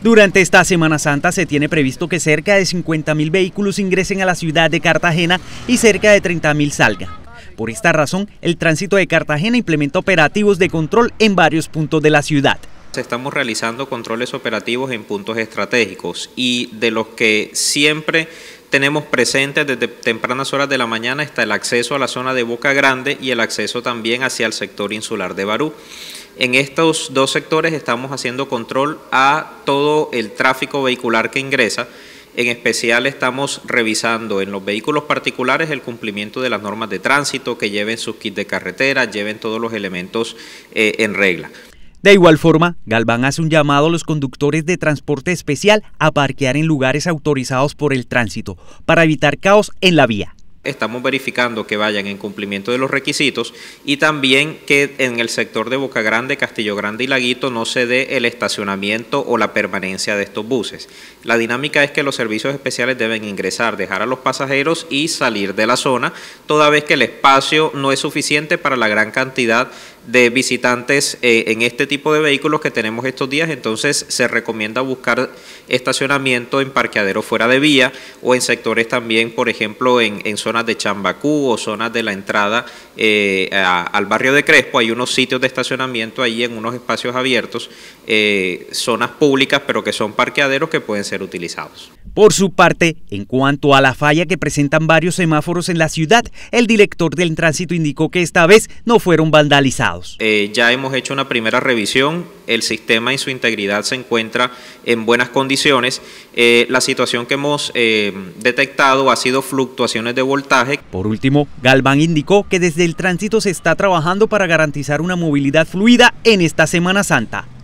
Durante esta Semana Santa se tiene previsto que cerca de 50.000 vehículos ingresen a la ciudad de Cartagena y cerca de 30.000 salgan. Por esta razón, el tránsito de Cartagena implementa operativos de control en varios puntos de la ciudad. Estamos realizando controles operativos en puntos estratégicos y de los que siempre tenemos presentes desde tempranas horas de la mañana está el acceso a la zona de Boca Grande y el acceso también hacia el sector insular de Barú. En estos dos sectores estamos haciendo control a todo el tráfico vehicular que ingresa. En especial estamos revisando en los vehículos particulares el cumplimiento de las normas de tránsito, que lleven sus kits de carretera, lleven todos los elementos eh, en regla. De igual forma, Galván hace un llamado a los conductores de transporte especial a parquear en lugares autorizados por el tránsito para evitar caos en la vía estamos verificando que vayan en cumplimiento de los requisitos y también que en el sector de Boca Grande, Castillo Grande y Laguito no se dé el estacionamiento o la permanencia de estos buses. La dinámica es que los servicios especiales deben ingresar, dejar a los pasajeros y salir de la zona, toda vez que el espacio no es suficiente para la gran cantidad de visitantes eh, en este tipo de vehículos que tenemos estos días, entonces se recomienda buscar estacionamiento en parqueaderos fuera de vía o en sectores también, por ejemplo, en, zonas de Chambacú o zonas de la entrada eh, al barrio de Crespo. Hay unos sitios de estacionamiento ahí en unos espacios abiertos, eh, zonas públicas, pero que son parqueaderos que pueden ser utilizados. Por su parte, en cuanto a la falla que presentan varios semáforos en la ciudad, el director del tránsito indicó que esta vez no fueron vandalizados. Eh, ya hemos hecho una primera revisión, el sistema en su integridad se encuentra en buenas condiciones. Eh, la situación que hemos eh, detectado ha sido fluctuaciones de voltaje. Por último, Galván indicó que desde el tránsito se está trabajando para garantizar una movilidad fluida en esta Semana Santa.